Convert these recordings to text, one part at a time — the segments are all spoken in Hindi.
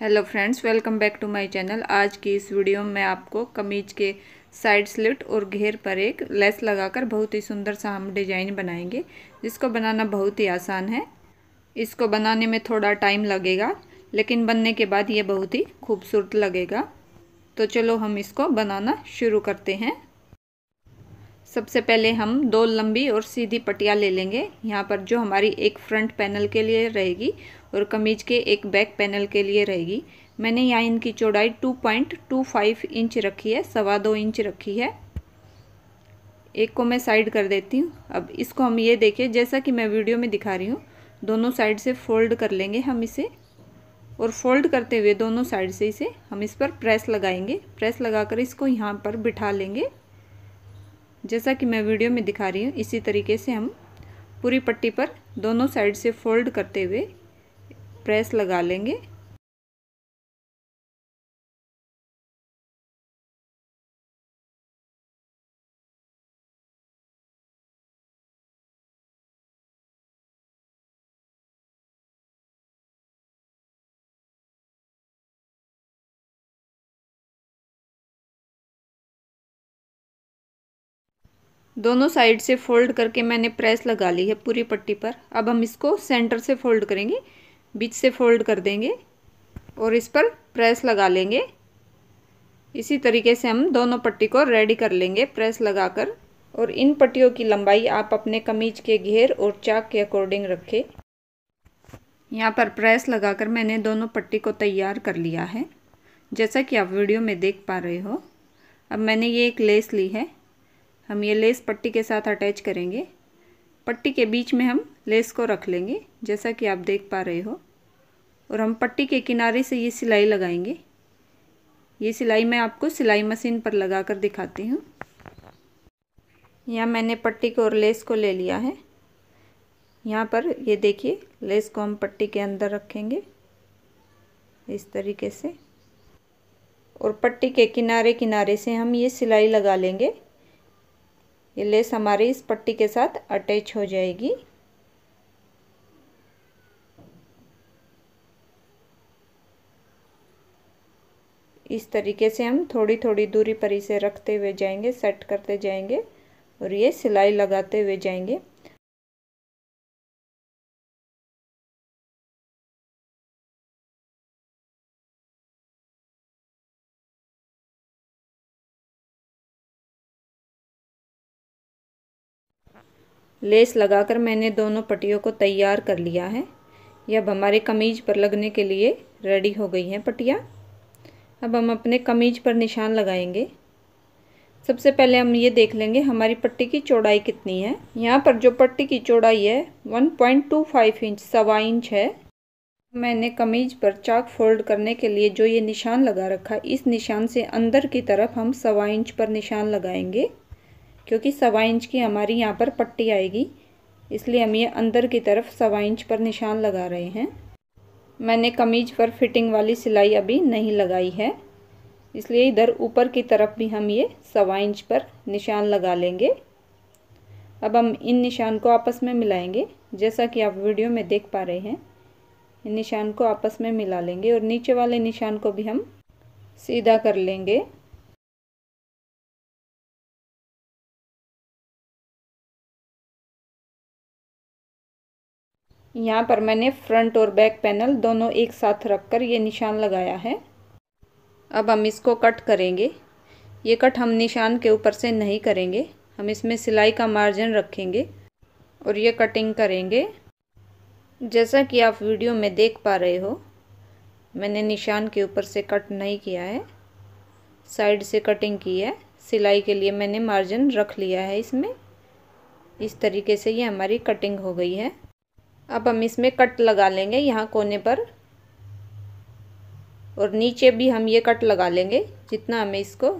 hello friends welcome back to my channel आज की इस वीडियो में आपको कमीज के साइड स्लिट और घेर पर एक लेस लगाकर बहुत ही सुंदर सा हम डिजाइन बनाएंगे जिसको बनाना बहुत ही आसान है इसको बनाने में थोड़ा टाइम लगेगा लेकिन बनने के बाद ये बहुत ही खूबसूरत लगेगा तो चलो हम इसको बनाना शुरू करते हैं सबसे पहले हम दो लंबी और सीधी पटिया ले लेंगे यहाँ पर जो हमारी एक फ्रंट पैनल के लिए रहेगी और कमीज़ के एक बैक पैनल के लिए रहेगी मैंने यहाँ इनकी चौड़ाई 2.25 इंच रखी है सवा दो इंच रखी है एक को मैं साइड कर देती हूँ अब इसको हम ये देखें जैसा कि मैं वीडियो में दिखा रही हूँ दोनों साइड से फोल्ड कर लेंगे हम इसे और फोल्ड करते हुए दोनों साइड से इसे हम इस पर प्रेस लगाएंगे प्रेस लगाकर इसको यहाँ पर बिठा लेंगे जैसा कि मैं वीडियो में दिखा रही हूँ इसी तरीके से हम पूरी पट्टी पर दोनों साइड से फोल्ड करते हुए प्रेस लगा लेंगे दोनों साइड से फोल्ड करके मैंने प्रेस लगा ली है पूरी पट्टी पर अब हम इसको सेंटर से फोल्ड करेंगे बीच से फोल्ड कर देंगे और इस पर प्रेस लगा लेंगे इसी तरीके से हम दोनों पट्टी को रेडी कर लेंगे प्रेस लगाकर और इन पट्टियों की लंबाई आप अपने कमीज के घेर और चाक के अकॉर्डिंग रखें यहाँ पर प्रेस लगाकर मैंने दोनों पट्टी को तैयार कर लिया है जैसा कि आप वीडियो में देख पा रहे हो अब मैंने ये एक लेस ली है हम ये लेस पट्टी के साथ अटैच करेंगे पट्टी के बीच में हम लेस को रख लेंगे जैसा कि आप देख पा रहे हो और हम पट्टी के किनारे से ये सिलाई लगाएंगे ये सिलाई मैं आपको सिलाई मशीन पर लगा कर दिखाती हूँ यहाँ मैंने पट्टी को और लेस को ले लिया है यहाँ पर ये देखिए लेस को हम पट्टी के अंदर रखेंगे इस तरीके से और पट्टी के किनारे किनारे से हम ये सिलाई लगा लेंगे ये लेस हमारी इस पट्टी के साथ अटैच हो जाएगी इस तरीके से हम थोड़ी थोड़ी दूरी पर इसे रखते हुए जाएंगे सेट करते जाएंगे और ये सिलाई लगाते हुए जाएंगे लेस लगाकर मैंने दोनों पट्टियों को तैयार कर लिया है ये अब हमारे कमीज पर लगने के लिए रेडी हो गई हैं पट्टियाँ अब हम अपने कमीज पर निशान लगाएंगे सबसे पहले हम ये देख लेंगे हमारी पट्टी की चौड़ाई कितनी है यहाँ पर जो पट्टी की चौड़ाई है 1.25 इंच सवा इंच है मैंने कमीज पर चाक फोल्ड करने के लिए जो ये निशान लगा रखा इस निशान से अंदर की तरफ हम सवा इंच पर निशान लगाएंगे क्योंकि सवा इंच की हमारी यहाँ पर पट्टी आएगी इसलिए हम ये अंदर की तरफ सवा इंच पर निशान लगा रहे हैं मैंने कमीज पर फिटिंग वाली सिलाई अभी नहीं लगाई है इसलिए इधर ऊपर की तरफ भी हम ये सवा इंच पर निशान लगा लेंगे अब हम इन निशान को आपस में मिलाएंगे जैसा कि आप वीडियो में देख पा रहे हैं इन निशान को आपस में मिला लेंगे और नीचे वाले निशान को भी हम सीधा कर लेंगे यहाँ पर मैंने फ्रंट और बैक पैनल दोनों एक साथ रखकर ये निशान लगाया है अब हम इसको कट करेंगे ये कट हम निशान के ऊपर से नहीं करेंगे हम इसमें सिलाई का मार्जिन रखेंगे और ये कटिंग करेंगे जैसा कि आप वीडियो में देख पा रहे हो मैंने निशान के ऊपर से कट नहीं किया है साइड से कटिंग की है सिलाई के लिए मैंने मार्जिन रख लिया है इसमें इस तरीके से ये हमारी कटिंग हो गई है अब हम इसमें कट लगा लेंगे यहाँ कोने पर और नीचे भी हम ये कट लगा लेंगे जितना हमें इसको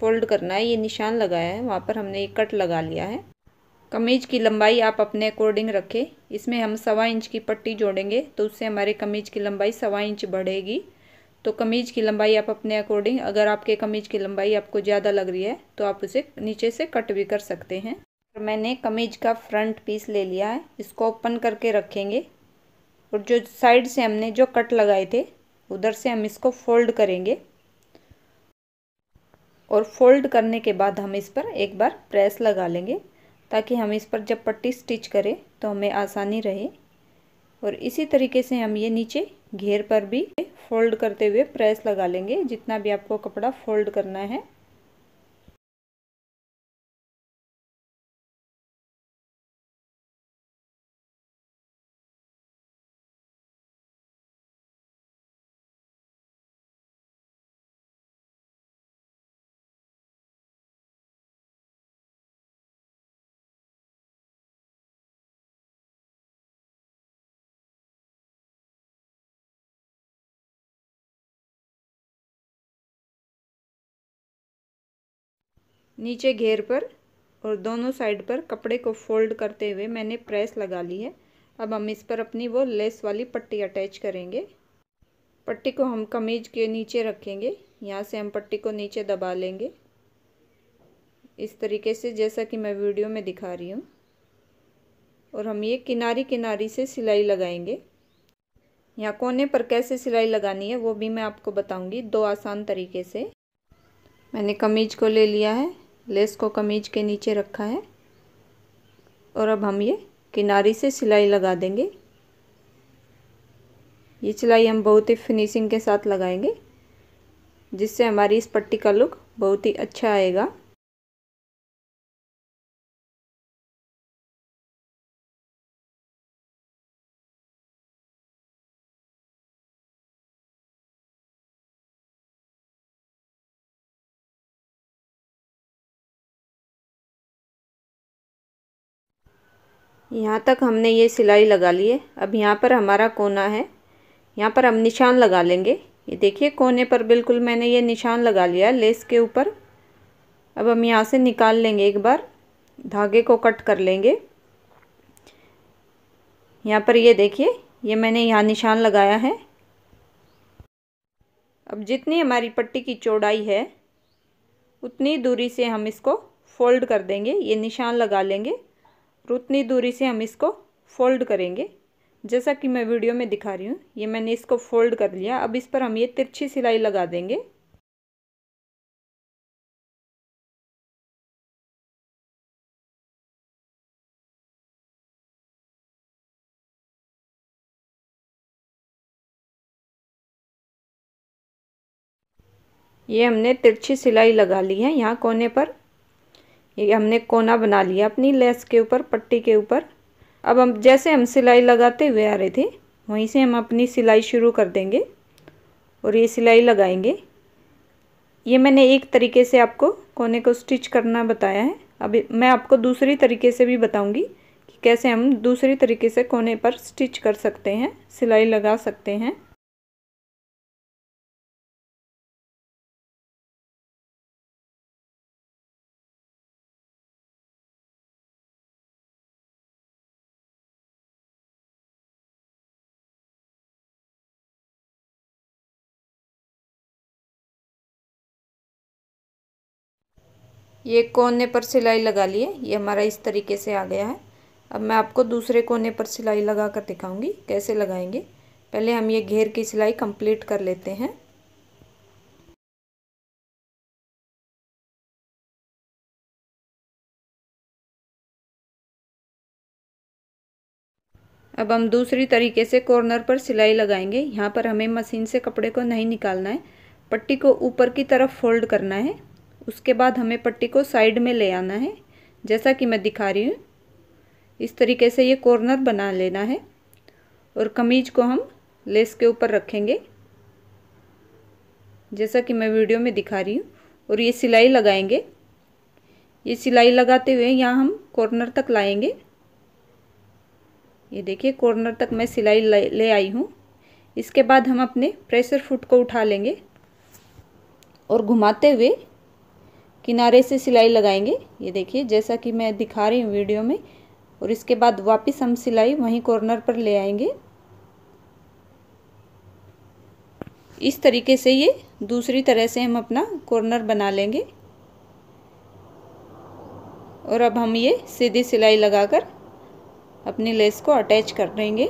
फोल्ड करना है ये निशान लगाया है वहाँ पर हमने ये कट लगा लिया है कमीज की लंबाई आप अपने अकॉर्डिंग रखें इसमें हम सवा इंच की पट्टी जोड़ेंगे तो उससे हमारे कमीज की लंबाई सवा इंच बढ़ेगी तो कमीज की लंबाई आप अपने अकॉर्डिंग अगर आपके कमीज की लंबाई आपको ज़्यादा लग रही है तो आप उसे नीचे से कट भी कर सकते हैं तो मैंने कमीज का फ्रंट पीस ले लिया है इसको ओपन करके रखेंगे और जो साइड से हमने जो कट लगाए थे उधर से हम इसको फोल्ड करेंगे और फोल्ड करने के बाद हम इस पर एक बार प्रेस लगा लेंगे ताकि हम इस पर जब पट्टी स्टिच करें तो हमें आसानी रहे और इसी तरीके से हम ये नीचे घेर पर भी फोल्ड करते हुए प्रेस लगा लेंगे जितना भी आपको कपड़ा फोल्ड करना है नीचे घेर पर और दोनों साइड पर कपड़े को फोल्ड करते हुए मैंने प्रेस लगा ली है अब हम इस पर अपनी वो लेस वाली पट्टी अटैच करेंगे पट्टी को हम कमीज के नीचे रखेंगे यहाँ से हम पट्टी को नीचे दबा लेंगे इस तरीके से जैसा कि मैं वीडियो में दिखा रही हूँ और हम ये किनारी किनारी से सिलाई लगाएंगे यहाँ कोने पर कैसे सिलाई लगानी है वो भी मैं आपको बताऊँगी दो आसान तरीके से मैंने कमीज को ले लिया है लेस को कमीज के नीचे रखा है और अब हम ये किनारी से सिलाई लगा देंगे ये सिलाई हम बहुत ही फिनिशिंग के साथ लगाएंगे जिससे हमारी इस पट्टी का लुक बहुत ही अच्छा आएगा यहाँ तक हमने ये सिलाई लगा ली है अब यहाँ पर हमारा कोना है यहाँ पर हम निशान लगा लेंगे ये देखिए कोने पर बिल्कुल मैंने ये निशान लगा लिया है लेस के ऊपर अब हम यहाँ से निकाल लेंगे एक बार धागे को कट कर लेंगे यहाँ पर ये देखिए ये मैंने यहाँ निशान लगाया है अब जितनी हमारी पट्टी की चौड़ाई है उतनी दूरी से हम इसको फोल्ड कर देंगे ये निशान लगा लेंगे और उतनी दूरी से हम इसको फोल्ड करेंगे जैसा कि मैं वीडियो में दिखा रही हूँ ये मैंने इसको फोल्ड कर लिया अब इस पर हम ये तिरछी सिलाई लगा देंगे ये हमने तिरछी सिलाई लगा ली है यहाँ कोने पर ये हमने कोना बना लिया अपनी लेस के ऊपर पट्टी के ऊपर अब हम जैसे हम सिलाई लगाते हुए आ रहे थे वहीं से हम अपनी सिलाई शुरू कर देंगे और ये सिलाई लगाएंगे ये मैंने एक तरीके से आपको कोने को स्टिच करना बताया है अब मैं आपको दूसरी तरीके से भी बताऊंगी कि कैसे हम दूसरी तरीके से कोने पर स्टिच कर सकते हैं सिलाई लगा सकते हैं ये कोने पर सिलाई लगा लिए ये हमारा इस तरीके से आ गया है अब मैं आपको दूसरे कोने पर सिलाई लगा कर दिखाऊंगी कैसे लगाएंगे पहले हम ये घेर की सिलाई कंप्लीट कर लेते हैं अब हम दूसरी तरीके से कॉर्नर पर सिलाई लगाएंगे यहाँ पर हमें मशीन से कपड़े को नहीं निकालना है पट्टी को ऊपर की तरफ फोल्ड करना है उसके बाद हमें पट्टी को साइड में ले आना है जैसा कि मैं दिखा रही हूँ इस तरीके से ये कॉर्नर बना लेना है और कमीज को हम लेस के ऊपर रखेंगे जैसा कि मैं वीडियो में दिखा रही हूँ और ये सिलाई लगाएंगे ये सिलाई लगाते हुए यहाँ हम कॉर्नर तक लाएंगे ये देखिए कॉर्नर तक मैं सिलाई ले आई हूँ इसके बाद हम अपने प्रेशर फुट को उठा लेंगे और घुमाते हुए किनारे से सिलाई लगाएंगे ये देखिए जैसा कि मैं दिखा रही हूँ वीडियो में और इसके बाद वापस हम सिलाई वहीं कॉर्नर पर ले आएंगे इस तरीके से ये दूसरी तरह से हम अपना कॉर्नर बना लेंगे और अब हम ये सीधी सिलाई लगाकर अपनी लेस को अटैच कर देंगे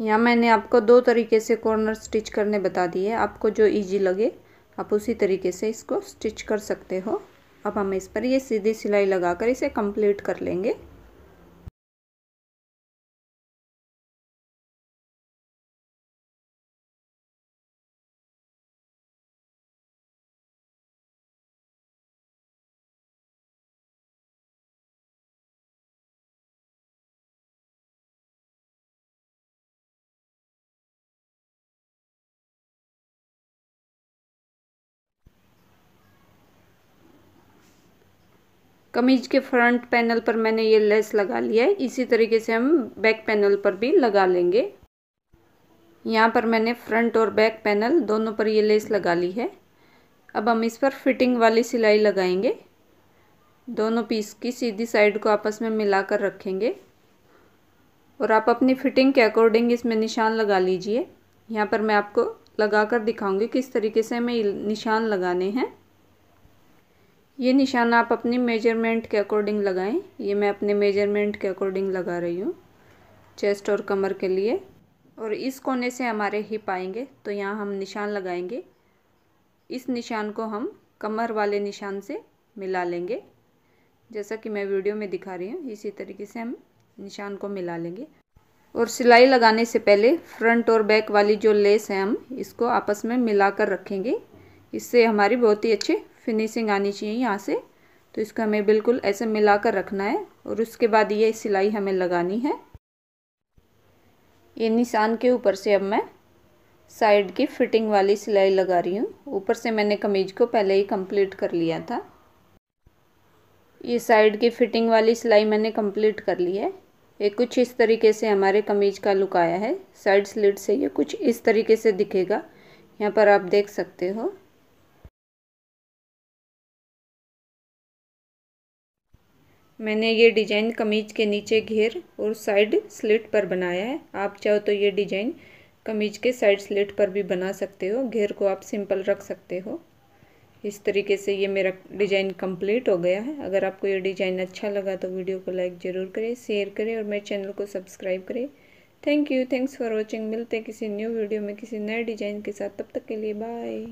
यहाँ मैंने आपको दो तरीके से कॉर्नर स्टिच करने बता दिए आपको जो इजी लगे आप उसी तरीके से इसको स्टिच कर सकते हो अब हम इस पर ये सीधी सिलाई लगाकर इसे कंप्लीट कर लेंगे कमीज के फ्रंट पैनल पर मैंने ये लेस लगा लिया है इसी तरीके से हम बैक पैनल पर भी लगा लेंगे यहाँ पर मैंने फ्रंट और बैक पैनल दोनों पर ये लेस लगा ली है अब हम इस पर फिटिंग वाली सिलाई लगाएंगे दोनों पीस की सीधी साइड को आपस में मिलाकर रखेंगे और आप अपनी फिटिंग के अकॉर्डिंग इसमें निशान लगा लीजिए यहाँ पर मैं आपको लगा कर दिखाऊंगी किस तरीके से हमें निशान लगाने हैं ये निशान आप अपनी मेजरमेंट के अकॉर्डिंग लगाएं ये मैं अपने मेजरमेंट के अकॉर्डिंग लगा रही हूँ चेस्ट और कमर के लिए और इस कोने से हमारे हिप आएंगे तो यहाँ हम निशान लगाएंगे इस निशान को हम कमर वाले निशान से मिला लेंगे जैसा कि मैं वीडियो में दिखा रही हूँ इसी तरीके से हम निशान को मिला लेंगे और सिलाई लगाने से पहले फ्रंट और बैक वाली जो लेस है हम इसको आपस में मिलाकर रखेंगे इससे हमारी बहुत ही अच्छी फिनिशिंग आनी चाहिए यहाँ से तो इसको हमें बिल्कुल ऐसे मिला कर रखना है और उसके बाद ये सिलाई हमें लगानी है ये निशान के ऊपर से अब मैं साइड की फिटिंग वाली सिलाई लगा रही हूँ ऊपर से मैंने कमीज को पहले ही कंप्लीट कर लिया था ये साइड की फिटिंग वाली सिलाई मैंने कंप्लीट कर ली है ये कुछ इस तरीके से हमारे कमीज का लुक आया है साइड स्लिट से ये कुछ इस तरीके से दिखेगा यहाँ पर आप देख सकते हो मैंने ये डिजाइन कमीज के नीचे घेर और साइड स्लिट पर बनाया है आप चाहो तो ये डिजाइन कमीज के साइड स्लिट पर भी बना सकते हो घेर को आप सिंपल रख सकते हो इस तरीके से ये मेरा डिज़ाइन कंप्लीट हो गया है अगर आपको ये डिज़ाइन अच्छा लगा तो वीडियो को लाइक ज़रूर करें शेयर करें और मेरे चैनल को सब्सक्राइब करें thank you thanks for watching मिलते हैं किसी न्यू वीडियो में किसी नए डिज़ाइन के साथ तब तक के लिए बाय